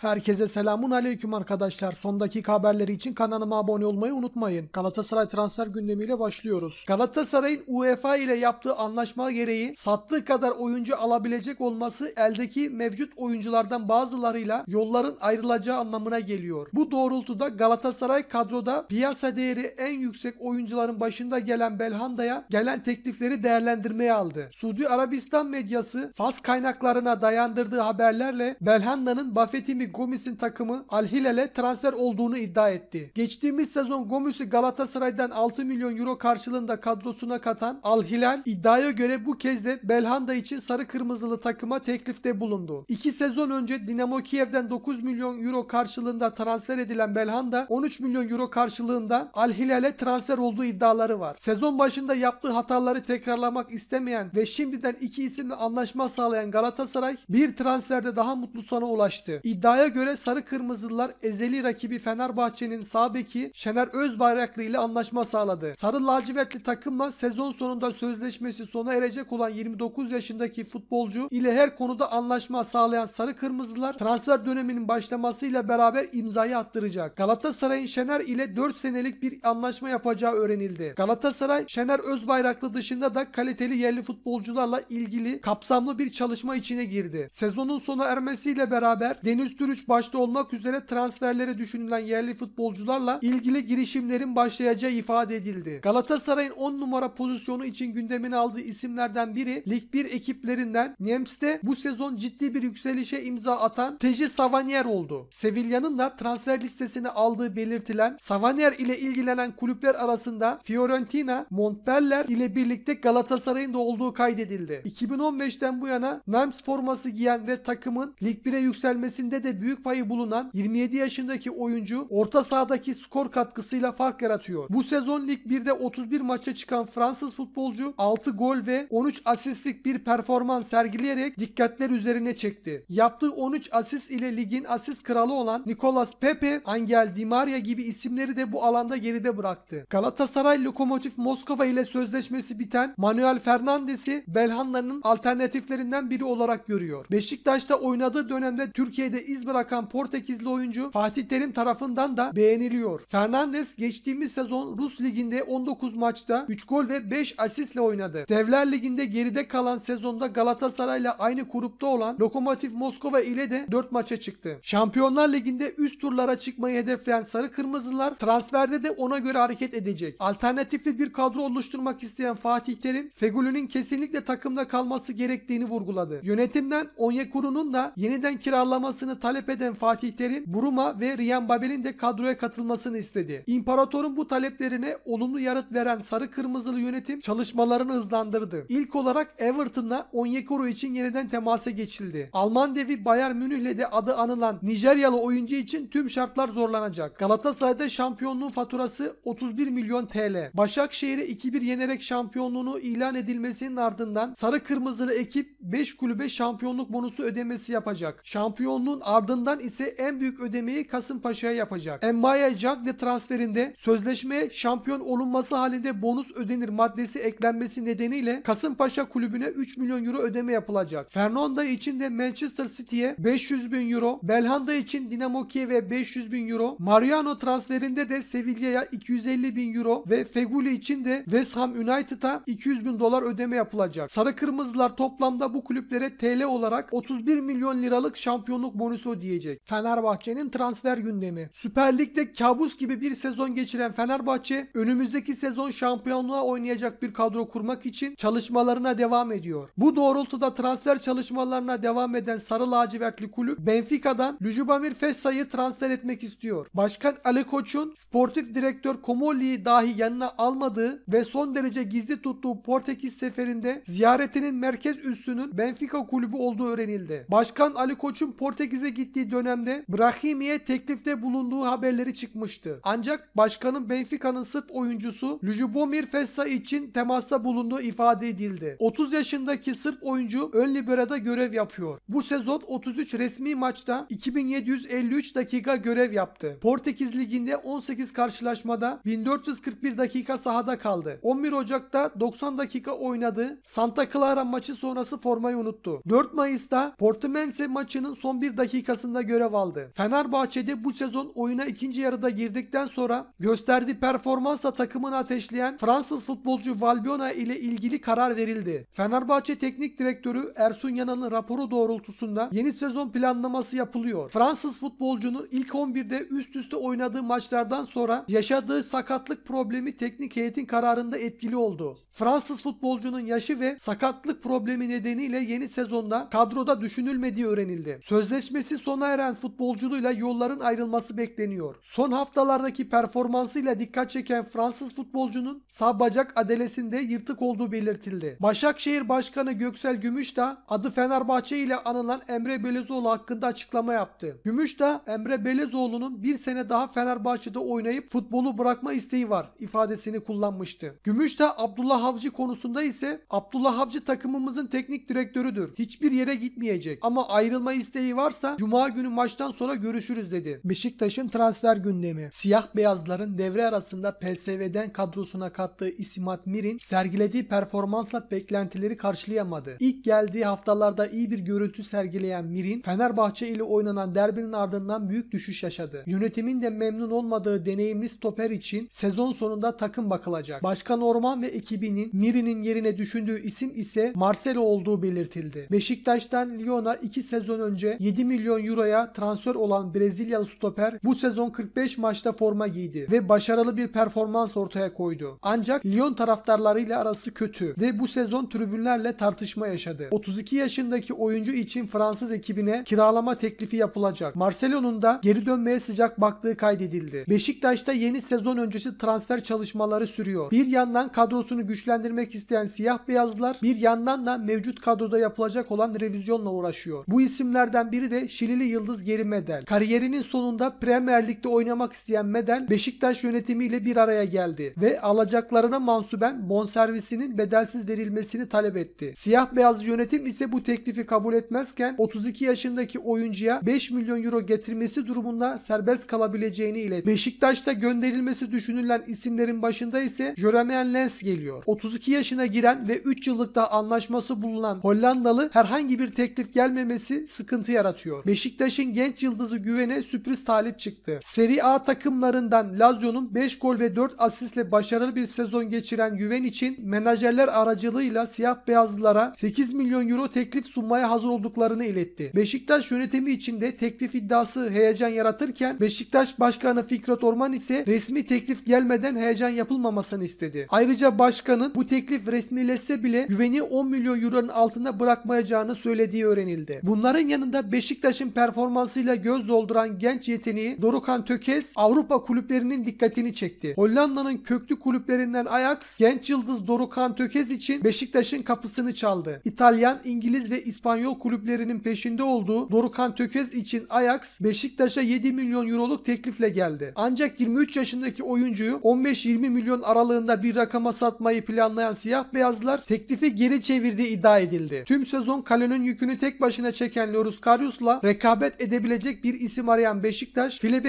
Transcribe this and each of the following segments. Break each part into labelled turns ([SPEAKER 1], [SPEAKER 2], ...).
[SPEAKER 1] Herkese selamun aleyküm arkadaşlar. Son dakika haberleri için kanalıma abone olmayı unutmayın. Galatasaray transfer gündemiyle başlıyoruz. Galatasaray'ın UEFA ile yaptığı anlaşma gereği sattığı kadar oyuncu alabilecek olması eldeki mevcut oyunculardan bazılarıyla yolların ayrılacağı anlamına geliyor. Bu doğrultuda Galatasaray kadroda piyasa değeri en yüksek oyuncuların başında gelen Belhanda'ya gelen teklifleri değerlendirmeye aldı. Suudi Arabistan medyası Fas kaynaklarına dayandırdığı haberlerle Belhanda'nın Buffett'i Gomis'in takımı Al Hilal'e transfer olduğunu iddia etti. Geçtiğimiz sezon Gomis'i Galatasaray'dan 6 milyon euro karşılığında kadrosuna katan Al Hilal iddiaya göre bu kez de Belhanda için sarı kırmızılı takıma teklifte bulundu. 2 sezon önce Dinamo Kiev'den 9 milyon euro karşılığında transfer edilen Belhanda 13 milyon euro karşılığında Al Hilal'e transfer olduğu iddiaları var. Sezon başında yaptığı hataları tekrarlamak istemeyen ve şimdiden iki isimle anlaşma sağlayan Galatasaray bir transferde daha mutlu sona ulaştı. İddiaya İddiaya göre sarı kırmızılılar ezeli rakibi Fenerbahçe'nin sağ beki Şener Özbayraklı ile anlaşma sağladı. Sarı lacivertli takımla sezon sonunda sözleşmesi sona erecek olan 29 yaşındaki futbolcu ile her konuda anlaşma sağlayan sarı kırmızılar transfer döneminin başlamasıyla beraber imzayı attıracak. Galatasaray'ın Şener ile 4 senelik bir anlaşma yapacağı öğrenildi. Galatasaray Şener Özbayraklı dışında da kaliteli yerli futbolcularla ilgili kapsamlı bir çalışma içine girdi. Sezonun sona ermesiyle beraber Deniz Türk Türüç başta olmak üzere transferlere düşünülen yerli futbolcularla ilgili girişimlerin başlayacağı ifade edildi. Galatasaray'ın 10 numara pozisyonu için gündemine aldığı isimlerden biri Lig 1 ekiplerinden Nems'te bu sezon ciddi bir yükselişe imza atan Teji Savanier oldu. Sevilla'nın da transfer listesini aldığı belirtilen Savanier ile ilgilenen kulüpler arasında Fiorentina, Montpellier ile birlikte Galatasaray'ın da olduğu kaydedildi. 2015'ten bu yana Nems forması giyen ve takımın Lig 1'e yükselmesinde de büyük payı bulunan 27 yaşındaki oyuncu orta sahadaki skor katkısıyla fark yaratıyor. Bu sezon Lig 1'de 31 maça çıkan Fransız futbolcu 6 gol ve 13 asistlik bir performans sergileyerek dikkatler üzerine çekti. Yaptığı 13 asist ile ligin asist kralı olan Nicolas Pepe, Angel Di Maria gibi isimleri de bu alanda geride bıraktı. Galatasaray Lokomotif Moskova ile sözleşmesi biten Manuel Fernandes'i Belhanda'nın alternatiflerinden biri olarak görüyor. Beşiktaş'ta oynadığı dönemde Türkiye'de İzmir bırakan Portekizli oyuncu Fatih Terim tarafından da beğeniliyor. Fernandes geçtiğimiz sezon Rus liginde 19 maçta 3 gol ve 5 asistle oynadı. Devler liginde geride kalan sezonda Galatasaray'la aynı grupta olan Lokomotiv Moskova ile de 4 maça çıktı. Şampiyonlar liginde üst turlara çıkmayı hedefleyen Sarı Kırmızılar transferde de ona göre hareket edecek. Alternatifli bir kadro oluşturmak isteyen Fatih Terim, Fegül'ünün kesinlikle takımda kalması gerektiğini vurguladı. Yönetimden Onyekuru'nun da yeniden kiralamasını talep eden Fatih Terim, Buruma ve Ryan Babel'in de kadroya katılmasını istedi. İmparatorun bu taleplerine olumlu yanıt veren sarı kırmızılı yönetim çalışmalarını hızlandırdı. İlk olarak Everton'la Onyekuru için yeniden temasa geçildi. Alman devi Bayern Münih'le de adı anılan Nijeryalı oyuncu için tüm şartlar zorlanacak. Galatasaray'da şampiyonluğun faturası 31 milyon TL. Başakşehir'e 2-1 yenerek şampiyonluğunu ilan edilmesinin ardından sarı kırmızılı ekip 5 kulübe şampiyonluk bonusu ödemesi yapacak. Şampiyonluğun ardından. Ardından ise en büyük ödemeyi Kasımpaşa'ya yapacak. Emmaya Cagne transferinde sözleşmeye şampiyon olunması halinde bonus ödenir maddesi eklenmesi nedeniyle Kasımpaşa kulübüne 3 milyon euro ödeme yapılacak. Fernanda için de Manchester City'ye 500 bin euro, Belhanda için Dinamo Kiev'e 500 bin euro, Mariano transferinde de Sevilla'ya 250 bin euro ve Feguli için de West Ham United'a 200 bin dolar ödeme yapılacak. Sarı Kırmızılar toplamda bu kulüplere TL olarak 31 milyon liralık şampiyonluk bonusu Beto diyecek. Fenerbahçe'nin transfer gündemi. Süper Lig'de kabus gibi bir sezon geçiren Fenerbahçe önümüzdeki sezon şampiyonluğa oynayacak bir kadro kurmak için çalışmalarına devam ediyor. Bu doğrultuda transfer çalışmalarına devam eden Sarı Lacivertli kulüp Benfica'dan Lujubamir Fessa'yı transfer etmek istiyor. Başkan Ali Koç'un sportif direktör Komolli'yi dahi yanına almadığı ve son derece gizli tuttuğu Portekiz seferinde ziyaretinin merkez üssünün Benfica kulübü olduğu öğrenildi. Başkan Ali Koç'un Portekiz'e gittiği dönemde Brahimi'ye teklifte bulunduğu haberleri çıkmıştı. Ancak başkanın Benfica'nın sırt oyuncusu Lujubomir Fessa için temasta bulunduğu ifade edildi. 30 yaşındaki Sırp oyuncu ön liberada görev yapıyor. Bu sezon 33 resmi maçta 2753 dakika görev yaptı. Portekiz Ligi'nde 18 karşılaşmada 1441 dakika sahada kaldı. 11 Ocak'ta 90 dakika oynadı. Santa Clara maçı sonrası formayı unuttu. 4 Mayıs'ta Portimense maçının son 1 dakika dakikasında görev aldı. Fenerbahçe'de bu sezon oyuna ikinci yarıda girdikten sonra gösterdiği performansa takımını ateşleyen Fransız futbolcu Valbiona ile ilgili karar verildi. Fenerbahçe Teknik Direktörü Ersun Yanal'ın raporu doğrultusunda yeni sezon planlaması yapılıyor. Fransız futbolcunun ilk 11'de üst üste oynadığı maçlardan sonra yaşadığı sakatlık problemi teknik heyetin kararında etkili oldu. Fransız futbolcunun yaşı ve sakatlık problemi nedeniyle yeni sezonda kadroda düşünülmediği öğrenildi. Sözleşmesi sona eren futbolculuğuyla yolların ayrılması bekleniyor. Son haftalardaki performansıyla dikkat çeken Fransız futbolcunun sağ bacak adelesinde yırtık olduğu belirtildi. Başakşehir Başkanı Göksel Gümüşdağ adı Fenerbahçe ile anılan Emre Belezoğlu hakkında açıklama yaptı. Gümüşdağ Emre Belezoğlu'nun bir sene daha Fenerbahçe'de oynayıp futbolu bırakma isteği var ifadesini kullanmıştı. Gümüşdağ Abdullah Avcı konusunda ise Abdullah Avcı takımımızın teknik direktörüdür. Hiçbir yere gitmeyecek ama ayrılma isteği varsa Cum Cuma günü maçtan sonra görüşürüz dedi. Beşiktaş'ın transfer gündemi. Siyah beyazların devre arasında PSV'den kadrosuna kattığı İsimat Mirin sergilediği performansla beklentileri karşılayamadı. İlk geldiği haftalarda iyi bir görüntü sergileyen Mirin Fenerbahçe ile oynanan derbinin ardından büyük düşüş yaşadı. Yönetimin de memnun olmadığı deneyimli stoper için sezon sonunda takım bakılacak. Başkan Orman ve ekibinin Mirin'in yerine düşündüğü isim ise Marcelo olduğu belirtildi. Beşiktaş'tan Lyon'a 2 sezon önce 7 milyon milyon euroya transfer olan Brezilyalı stoper bu sezon 45 maçta forma giydi ve başarılı bir performans ortaya koydu. Ancak Lyon taraftarlarıyla arası kötü ve bu sezon tribünlerle tartışma yaşadı. 32 yaşındaki oyuncu için Fransız ekibine kiralama teklifi yapılacak. Marcelo'nun da geri dönmeye sıcak baktığı kaydedildi. Beşiktaş'ta yeni sezon öncesi transfer çalışmaları sürüyor. Bir yandan kadrosunu güçlendirmek isteyen siyah beyazlar bir yandan da mevcut kadroda yapılacak olan revizyonla uğraşıyor. Bu isimlerden biri de Şilili yıldız geri Medel. Kariyerinin sonunda Premier Lig'de oynamak isteyen Medel Beşiktaş yönetimiyle bir araya geldi ve alacaklarına mansuben bonservisinin bedelsiz verilmesini talep etti. Siyah beyaz yönetim ise bu teklifi kabul etmezken 32 yaşındaki oyuncuya 5 milyon euro getirmesi durumunda serbest kalabileceğini iletti. Beşiktaş'ta gönderilmesi düşünülen isimlerin başında ise Jeremiah Lens geliyor. 32 yaşına giren ve 3 yıllık da anlaşması bulunan Hollandalı herhangi bir teklif gelmemesi sıkıntı yaratıyor. Beşiktaş'ın genç yıldızı Güven'e sürpriz talip çıktı. Seri A takımlarından Lazio'nun 5 gol ve 4 asistle başarılı bir sezon geçiren Güven için menajerler aracılığıyla siyah beyazlılara 8 milyon euro teklif sunmaya hazır olduklarını iletti. Beşiktaş yönetimi içinde teklif iddiası heyecan yaratırken Beşiktaş Başkanı Fikret Orman ise resmi teklif gelmeden heyecan yapılmamasını istedi. Ayrıca başkanın bu teklif resmileşse bile Güven'i 10 milyon euronun altına bırakmayacağını söylediği öğrenildi. Bunların yanında Beşiktaş Beşiktaş'ın performansıyla göz dolduran genç yeteneği Dorukan Tökes Avrupa kulüplerinin dikkatini çekti. Hollanda'nın köklü kulüplerinden Ajax genç yıldız Dorukan Tökes için Beşiktaş'ın kapısını çaldı. İtalyan, İngiliz ve İspanyol kulüplerinin peşinde olduğu Dorukan Tökes için Ajax Beşiktaş'a 7 milyon euroluk teklifle geldi. Ancak 23 yaşındaki oyuncuyu 15-20 milyon aralığında bir rakama satmayı planlayan siyah beyazlar teklifi geri çevirdiği iddia edildi. Tüm sezon kalenin yükünü tek başına çeken Loris Karius'la rekabet edebilecek bir isim arayan Beşiktaş file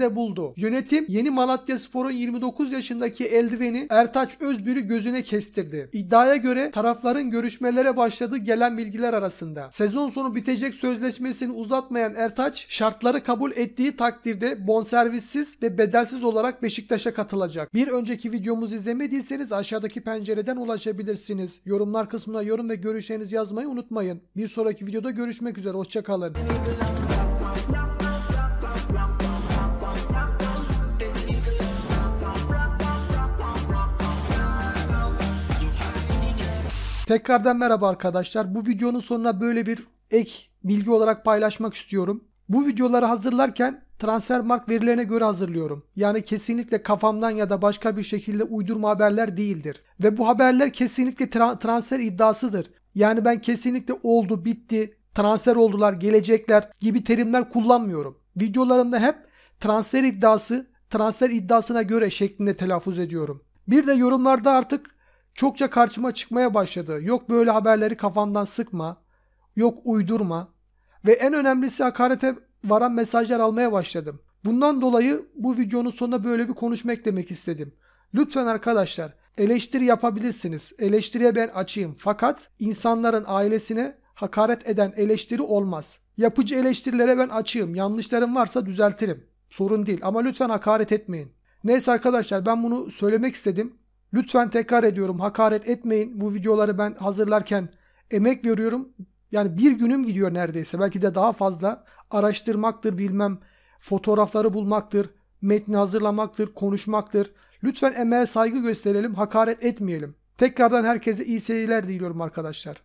[SPEAKER 1] de buldu. Yönetim yeni Malatya Spor'un 29 yaşındaki eldiveni Ertaç Özbür'ü gözüne kestirdi. İddiaya göre tarafların görüşmelere başladığı gelen bilgiler arasında. Sezon sonu bitecek sözleşmesini uzatmayan Ertaç şartları kabul ettiği takdirde bonservissiz ve bedelsiz olarak Beşiktaş'a katılacak. Bir önceki videomuzu izlemediyseniz aşağıdaki pencereden ulaşabilirsiniz. Yorumlar kısmına yorum ve görüşlerinizi yazmayı unutmayın. Bir sonraki videoda görüşmek üzere. Hoşçakalın. Tekrardan merhaba arkadaşlar. Bu videonun sonuna böyle bir ek bilgi olarak paylaşmak istiyorum. Bu videoları hazırlarken transfer mark verilerine göre hazırlıyorum. Yani kesinlikle kafamdan ya da başka bir şekilde uydurma haberler değildir. Ve bu haberler kesinlikle tra- transfer iddiasıdır. Yani ben kesinlikle oldu, bitti, transfer oldular, gelecekler gibi terimler kullanmıyorum. Videolarımda hep transfer iddiası, transfer iddiasına göre şeklinde telaffuz ediyorum. Bir de yorumlarda artık çokça karşıma çıkmaya başladı. Yok böyle haberleri kafandan sıkma, yok uydurma ve en önemlisi hakarete varan mesajlar almaya başladım. Bundan dolayı bu videonun sonuna böyle bir konuşma eklemek istedim. Lütfen arkadaşlar eleştiri yapabilirsiniz. Eleştiriye ben açayım. Fakat insanların ailesine hakaret eden eleştiri olmaz. Yapıcı eleştirilere ben açığım. Yanlışlarım varsa düzeltirim. Sorun değil ama lütfen hakaret etmeyin. Neyse arkadaşlar ben bunu söylemek istedim. Lütfen tekrar ediyorum hakaret etmeyin. Bu videoları ben hazırlarken emek veriyorum. Yani bir günüm gidiyor neredeyse belki de daha fazla. Araştırmaktır bilmem fotoğrafları bulmaktır, metni hazırlamaktır, konuşmaktır. Lütfen emeğe saygı gösterelim, hakaret etmeyelim. Tekrardan herkese iyi seyirler diliyorum arkadaşlar.